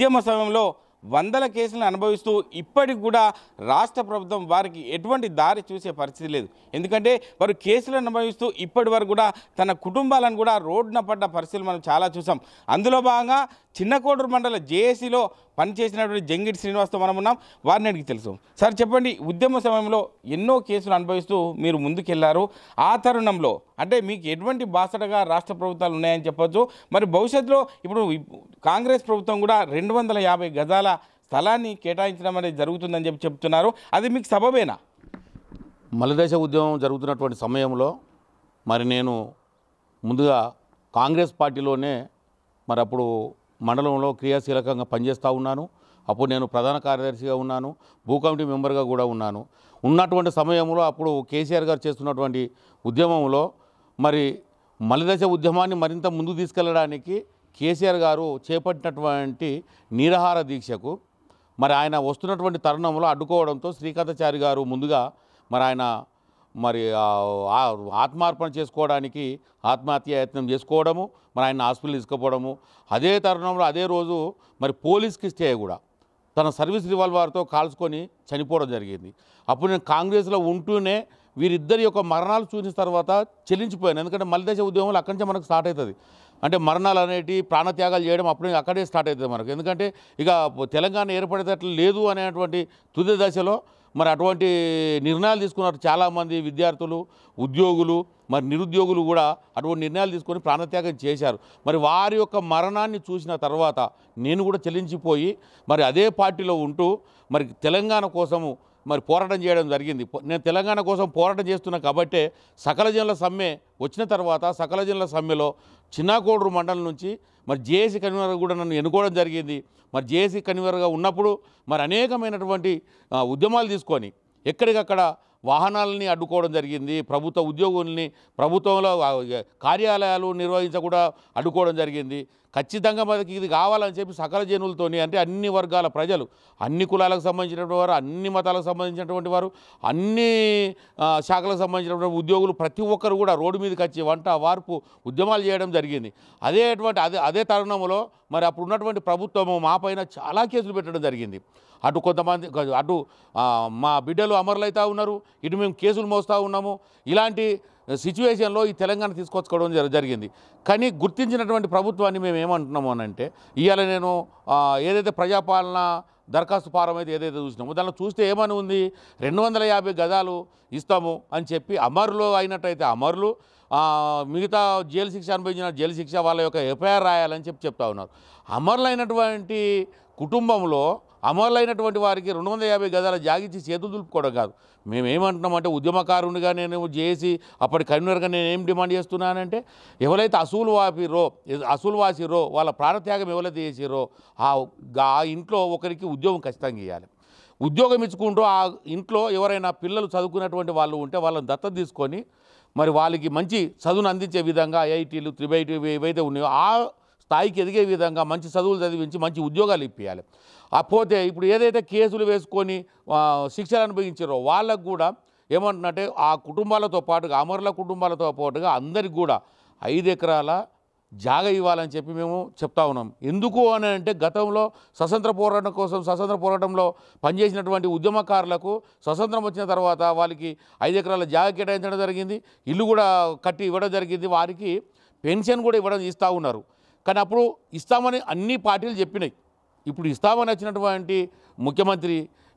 ఉద్యమ సమయంలో వందల కేసులను అనుభవిస్తూ ఇప్పటికి కూడా రాష్ట్ర ప్రభుత్వం వారికి ఎటువంటి దారి చూసే పరిస్థితి లేదు ఎందుకంటే వారు కేసులను అనుభవిస్తూ ఇప్పటి వరకు కూడా తన కుటుంబాలను కూడా రోడ్డున పడ్డ పరిస్థితులు మనం చాలా చూసాం అందులో భాగంగా చిన్నకోడూరు మండల జేఏసీలో పనిచేసినటువంటి జంగిడి శ్రీనివాస్తో మనం ఉన్నాం వారిని అడిగి తెలుసు సార్ చెప్పండి ఉద్యమ సమయంలో ఎన్నో కేసులు అనుభవిస్తూ మీరు ముందుకెళ్లారు ఆ తరుణంలో అంటే మీకు ఎటువంటి బాసటగా రాష్ట్ర ప్రభుత్వాలు ఉన్నాయని చెప్పొచ్చు మరి భవిష్యత్తులో ఇప్పుడు కాంగ్రెస్ ప్రభుత్వం కూడా రెండు వందల యాభై గజాల స్థలాన్ని కేటాయించడం అనేది జరుగుతుందని చెప్పి చెప్తున్నారు అది మీకు సబబేనా మలదేశ ఉద్యమం జరుగుతున్నటువంటి సమయంలో మరి నేను ముందుగా కాంగ్రెస్ పార్టీలోనే మరి అప్పుడు మండలంలో క్రియాశీలకంగా పనిచేస్తూ ఉన్నాను అప్పుడు నేను ప్రధాన కార్యదర్శిగా ఉన్నాను భూ కమిటీ మెంబర్గా కూడా ఉన్నాను ఉన్నటువంటి సమయంలో అప్పుడు కేసీఆర్ గారు చేస్తున్నటువంటి ఉద్యమంలో మరి మలిదశ ఉద్యమాన్ని మరింత ముందుకు తీసుకెళ్లడానికి కేసీఆర్ గారు చేపట్టినటువంటి నిరాహార దీక్షకు మరి ఆయన వస్తున్నటువంటి తరుణంలో అడ్డుకోవడంతో శ్రీకాంతాచారి గారు ముందుగా మరి ఆయన మరి ఆత్మార్పణ చేసుకోవడానికి ఆత్మహత్య యత్నం చేసుకోవడము మరి ఆయన హాస్పిటల్ తీసుకుపోవడము అదే తరుణంలో అదే రోజు మరి పోలీస్కి ఇస్తే కూడా తన సర్వీస్ రివాల్వర్తో కాల్చుకొని చనిపోవడం జరిగింది అప్పుడు నేను కాంగ్రెస్లో ఉంటూనే వీరిద్దరి యొక్క మరణాలు చూసిన తర్వాత చెల్లించిపోయాను ఎందుకంటే మల్లిదేశ ఉద్యమంలో అక్కడి నుంచే మనకు స్టార్ట్ అవుతుంది అంటే మరణాలు అనేటి ప్రాణత్యాగాలు చేయడం అప్పుడు అక్కడే స్టార్ట్ అవుతుంది మనకు ఎందుకంటే ఇక తెలంగాణ ఏర్పడేటట్లు లేదు అనేటువంటి తుది దశలో మరి అటువంటి నిర్ణయాలు తీసుకున్నారు చాలామంది విద్యార్థులు ఉద్యోగులు మరి నిరుద్యోగులు కూడా అటువంటి నిర్ణయాలు తీసుకొని ప్రాణత్యాగం చేశారు మరి వారి యొక్క మరణాన్ని చూసిన తర్వాత నేను కూడా చెల్లించిపోయి మరి అదే పార్టీలో ఉంటూ మరి తెలంగాణ కోసము మరి పోరాటం చేయడం జరిగింది నేను తెలంగాణ కోసం పోరాటం చేస్తున్నా కాబట్టే సకల జనుల సమ్మె వచ్చిన తర్వాత సకల జనుల సమ్మెలో చిన్నకోడూరు మండలం నుంచి మరి జేఏసీ కన్వీనర్ కూడా నన్ను ఎన్నుకోవడం జరిగింది మరి జేఏసీ కన్వీనర్గా ఉన్నప్పుడు మరి అనేకమైనటువంటి ఉద్యమాలు తీసుకొని ఎక్కడికక్కడ వాహనాలని అడ్డుకోవడం జరిగింది ప్రభుత్వ ఉద్యోగుల్ని ప్రభుత్వంలో కార్యాలయాలు నిర్వహించకుండా అడ్డుకోవడం జరిగింది ఖచ్చితంగా మనకి ఇది కావాలని చెప్పి సకల జనులతోని అంటే అన్ని వర్గాల ప్రజలు అన్ని కులాలకు సంబంధించినటువంటి వారు అన్ని మతాలకు సంబంధించినటువంటి వారు అన్ని శాఖలకు సంబంధించినటువంటి ఉద్యోగులు ప్రతి ఒక్కరు కూడా రోడ్డు మీదకి వచ్చి వంట వార్పు ఉద్యమాలు చేయడం జరిగింది అదేటువంటి అదే అదే తరుణంలో మరి అప్పుడు ఉన్నటువంటి ప్రభుత్వము మా పైన చాలా కేసులు పెట్టడం జరిగింది అటు కొంతమంది అటు మా బిడ్డలు అమరులైతూ ఉన్నారు ఇటు మేము కేసులు మోస్తూ ఉన్నాము ఇలాంటి సిచ్యువేషన్లో ఈ తెలంగాణ తీసుకొచ్చుకోవడం జరిగింది కానీ గుర్తించినటువంటి ప్రభుత్వాన్ని మేము ఏమంటున్నాము అంటే ఇవాళ నేను ఏదైతే ప్రజాపాలన దరఖాస్తు ఫారం అయితే ఏదైతే చూసినామో దానిలో చూస్తే ఏమని ఉంది రెండు వందల యాభై గదాలు ఇస్తాము అని చెప్పి అమరులు అయినట్టయితే అమరులు మిగతా జైలు శిక్ష అనుభవించిన జైలు శిక్ష వాళ్ళ యొక్క ఎఫ్ఐఆర్ రాయాలని చెప్పి చెప్తా ఉన్నారు అమరులైనటువంటి కుటుంబంలో అమరులైనటువంటి వారికి రెండు వందల యాభై గదాల జాగిచ్చి చేతులు దులుపుకోవడం కాదు మేమేమంటున్నామంటే ఉద్యమకారునిగా నేను చేసి అప్పటి కన్వీనర్గా నేను ఏం డిమాండ్ చేస్తున్నానంటే ఎవరైతే అసూలు వాపిరో అసూలు వాసిరో వాళ్ళ ప్రాణత్యాగం ఎవరైతే చేసిరో ఆ ఇంట్లో ఒకరికి ఉద్యోగం ఖచ్చితంగా ఇవ్వాలి ఉద్యోగం ఇచ్చుకుంటూ ఆ ఇంట్లో ఎవరైనా పిల్లలు చదువుకున్నటువంటి వాళ్ళు ఉంటే వాళ్ళని దత్తత తీసుకొని మరి వాళ్ళకి మంచి చదువును అందించే విధంగా ఐఐటీలు త్రిబైటీ ఏవైతే ఉన్నాయో ఆ స్థాయికి ఎదిగే విధంగా మంచి చదువులు చదివించి మంచి ఉద్యోగాలు ఇప్పించాలి అపోతే ఇప్పుడు ఏదైతే కేసులు వేసుకొని శిక్షలు అనుభవించారో వాళ్ళకు కూడా ఏమంటున్నట్టే ఆ కుటుంబాలతో పాటుగా అమరుల కుటుంబాలతో పాటుగా అందరికి కూడా ఐదు ఎకరాల జాగ ఇవ్వాలని చెప్పి మేము చెప్తా ఉన్నాం ఎందుకు అని అంటే గతంలో స్వతంత్ర పోరాటం కోసం స్వతంత్ర పోరాటంలో పనిచేసినటువంటి ఉద్యమకారులకు స్వతంత్రం వచ్చిన తర్వాత వాళ్ళకి ఐదు ఎకరాల జాగ కేటాయించడం జరిగింది ఇల్లు కూడా కట్టి ఇవ్వడం జరిగింది వారికి పెన్షన్ కూడా ఇవ్వడం ఇస్తూ ఉన్నారు కానీ అప్పుడు ఇస్తామని అన్ని పార్టీలు చెప్పినాయి ఇప్పుడు ఇస్తామని వచ్చినటువంటి ముఖ్యమంత్రి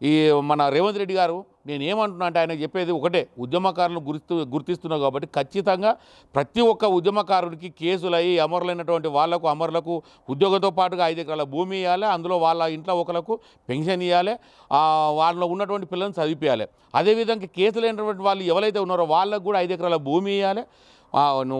ఈ మన రేవంత్ రెడ్డి గారు నేను ఏమంటున్నా అంటే ఆయన చెప్పేది ఒకటే ఉద్యమకారులను గుర్తు గుర్తిస్తున్నావు కాబట్టి ఖచ్చితంగా ప్రతి ఒక్క ఉద్యమకారుడికి కేసులు అయ్యి అమరులైనటువంటి వాళ్లకు అమరులకు ఉద్యోగంతో పాటుగా ఐదు ఎకరాల భూమి ఇవ్వాలి అందులో వాళ్ళ ఇంట్లో ఒకళ్ళకు పెన్షన్ ఇవ్వాలి వాళ్ళలో ఉన్నటువంటి పిల్లలను చదివిపించాలి అదేవిధంగా కేసులు అయినటువంటి వాళ్ళు ఎవరైతే ఉన్నారో వాళ్ళకు కూడా ఐదు ఎకరాల భూమి ఇవ్వాలి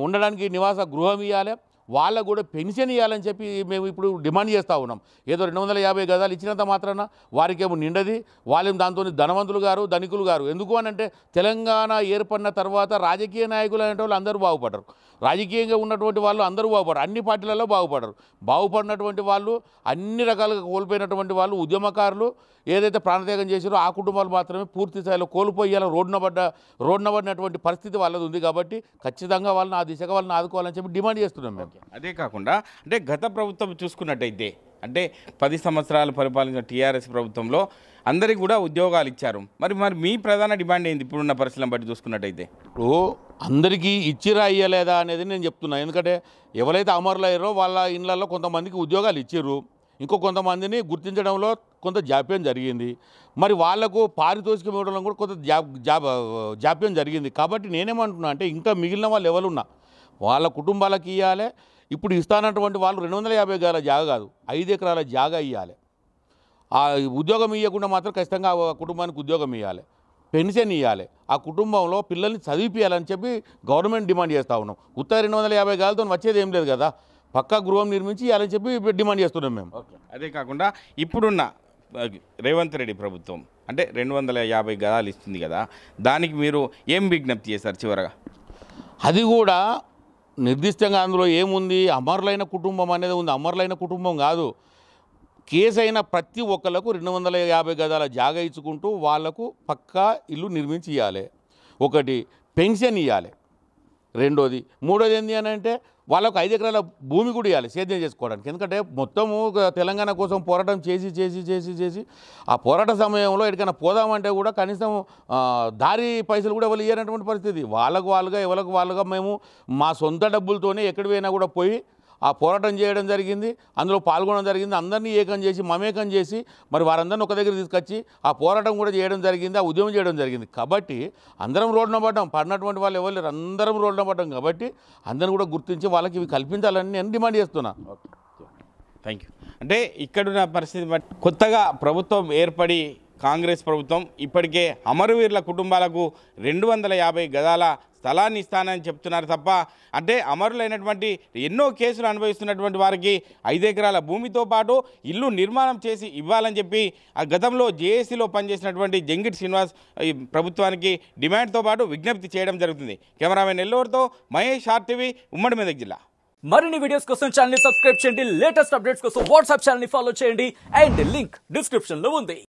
ఉండడానికి నివాస గృహం ఇవ్వాలి వాళ్ళకు కూడా పెన్షన్ ఇవ్వాలని చెప్పి మేము ఇప్పుడు డిమాండ్ చేస్తూ ఉన్నాం ఏదో రెండు వందల యాభై గదాలు ఇచ్చినంత మాత్రాన వారికేమో నిండది వాళ్ళేం దాంతో ధనవంతులు గారు ధనికులు గారు ఎందుకు అనంటే తెలంగాణ ఏర్పడిన తర్వాత రాజకీయ నాయకులు అనేటి వాళ్ళు అందరూ బాగుపడరు రాజకీయంగా ఉన్నటువంటి వాళ్ళు అందరూ బాగుపడరు అన్ని పార్టీలలో బాగుపడరు బాగుపడినటువంటి వాళ్ళు అన్ని రకాలుగా కోల్పోయినటువంటి వాళ్ళు ఉద్యమకారులు ఏదైతే ప్రాణత్యాగం చేశారో ఆ కుటుంబాలు మాత్రమే పూర్తి స్థాయిలో కోల్పోయేలా రోడ్న పడ్డ పరిస్థితి వాళ్ళది ఉంది కాబట్టి ఖచ్చితంగా వాళ్ళని ఆ దిశగా వాళ్ళని ఆదుకోవాలని చెప్పి డిమాండ్ చేస్తున్నాం మేము అదే కాకుండా అంటే గత ప్రభుత్వం చూసుకున్నట్టయితే అంటే పది సంవత్సరాలు పరిపాలించిన టీఆర్ఎస్ ప్రభుత్వంలో అందరికీ కూడా ఉద్యోగాలు ఇచ్చారు మరి మరి మీ ప్రధాన డిమాండ్ ఏంది ఇప్పుడున్న పరిస్థితులను బట్టి చూసుకున్నట్టయితే ఇప్పుడు అందరికీ ఇచ్చిరా అయ్యలేదా అనేది నేను చెప్తున్నా ఎందుకంటే ఎవరైతే అమరులయ్యారో వాళ్ళ ఇళ్ళల్లో కొంతమందికి ఉద్యోగాలు ఇచ్చారు ఇంకో కొంతమందిని గుర్తించడంలో కొంత జాప్యం జరిగింది మరి వాళ్లకు పారితోషికం ఇవ్వడంలో కూడా కొంత జాప్యం జరిగింది కాబట్టి నేనేమంటున్నా అంటే ఇంకా మిగిలిన వాళ్ళు ఎవరున్నా వాళ్ళ కుటుంబాలకు ఇవ్వాలి ఇప్పుడు ఇస్తానటువంటి వాళ్ళు రెండు వందల యాభై గల జాగా కాదు ఐదు ఎకరాల జాగా ఇవ్వాలి ఆ ఉద్యోగం ఇవ్వకుండా మాత్రం ఖచ్చితంగా ఆ కుటుంబానికి ఉద్యోగం ఇవ్వాలి పెన్షన్ ఇవ్వాలి ఆ కుటుంబంలో పిల్లల్ని చదివిపియాలని చెప్పి గవర్నమెంట్ డిమాండ్ చేస్తూ ఉన్నాం ఉత్తర రెండు వందల యాభై గాలతో వచ్చేది ఏం లేదు కదా పక్క గృహం నిర్మించి ఇవ్వాలని చెప్పి డిమాండ్ చేస్తున్నాం మేము అదే కాకుండా ఇప్పుడున్న రేవంత్ రెడ్డి ప్రభుత్వం అంటే రెండు వందల యాభై గదాలు ఇస్తుంది కదా దానికి మీరు ఏం విజ్ఞప్తి చేశారు చివరగా అది కూడా నిర్దిష్టంగా అందులో ఏముంది అమరులైన కుటుంబం అనేది ఉంది అమరులైన కుటుంబం కాదు కేసు అయిన ప్రతి ఒక్కళ్ళకు రెండు వందల యాభై గదాల జాగా ఇచ్చుకుంటూ వాళ్లకు పక్కా ఇల్లు నిర్మించి ఇవ్వాలి ఒకటి పెన్షన్ ఇవ్వాలి రెండోది మూడోది ఏంటి అని అంటే వాళ్ళకు ఐదు ఎకరాల భూమి కూడా ఇవ్వాలి సేద్యం చేసుకోవడానికి ఎందుకంటే మొత్తము తెలంగాణ కోసం పోరాటం చేసి చేసి చేసి చేసి ఆ పోరాట సమయంలో ఎక్కడికైనా పోదామంటే కూడా కనీసం దారి పైసలు కూడా వాళ్ళు ఇవ్వనటువంటి పరిస్థితి వాళ్ళకు వాళ్ళుగా ఎవరికి వాళ్ళుగా మేము మా సొంత డబ్బులతోనే ఎక్కడి పోయినా కూడా పోయి ఆ పోరాటం చేయడం జరిగింది అందులో పాల్గొనడం జరిగింది అందరినీ ఏకం చేసి మమేకం చేసి మరి వారందరిని ఒక దగ్గర తీసుకొచ్చి ఆ పోరాటం కూడా చేయడం జరిగింది ఆ ఉద్యమం చేయడం జరిగింది కాబట్టి అందరం రోడ్డున పడ్డాం పడినటువంటి వాళ్ళు ఎవరు లేరు అందరం రోడ్డున పడ్డాం కాబట్టి అందరిని కూడా గుర్తించి వాళ్ళకి ఇవి కల్పించాలని నేను డిమాండ్ చేస్తున్నా థ్యాంక్ యూ అంటే ఇక్కడున్న పరిస్థితి కొత్తగా ప్రభుత్వం ఏర్పడి కాంగ్రెస్ ప్రభుత్వం ఇప్పటికే అమరవీరుల కుటుంబాలకు రెండు వందల యాభై గదాల స్థలాన్ని ఇస్తానని చెప్తున్నారు తప్ప అంటే అమరులైనటువంటి ఎన్నో కేసులు అనుభవిస్తున్నటువంటి వారికి ఐదు ఎకరాల భూమితో పాటు ఇల్లు నిర్మాణం చేసి ఇవ్వాలని చెప్పి ఆ గతంలో జేఏసీలో పనిచేసినటువంటి జంగిట్ శ్రీనివాస్ ప్రభుత్వానికి డిమాండ్తో పాటు విజ్ఞప్తి చేయడం జరుగుతుంది కెమెరామెన్ ఎల్లూరుతో మహేష్ ఆర్టీవీ ఉమ్మడి మెదక్ జిల్లా మరిన్ని వీడియోస్ కోసం ఛానల్ సబ్స్క్రైబ్ చేయండి లేటెస్ట్ అప్డేట్స్ కోసం వాట్సాప్ ఛానల్ ఫాలో చేయండి అండ్ లింక్ డిస్క్రిప్షన్ లో ఉంది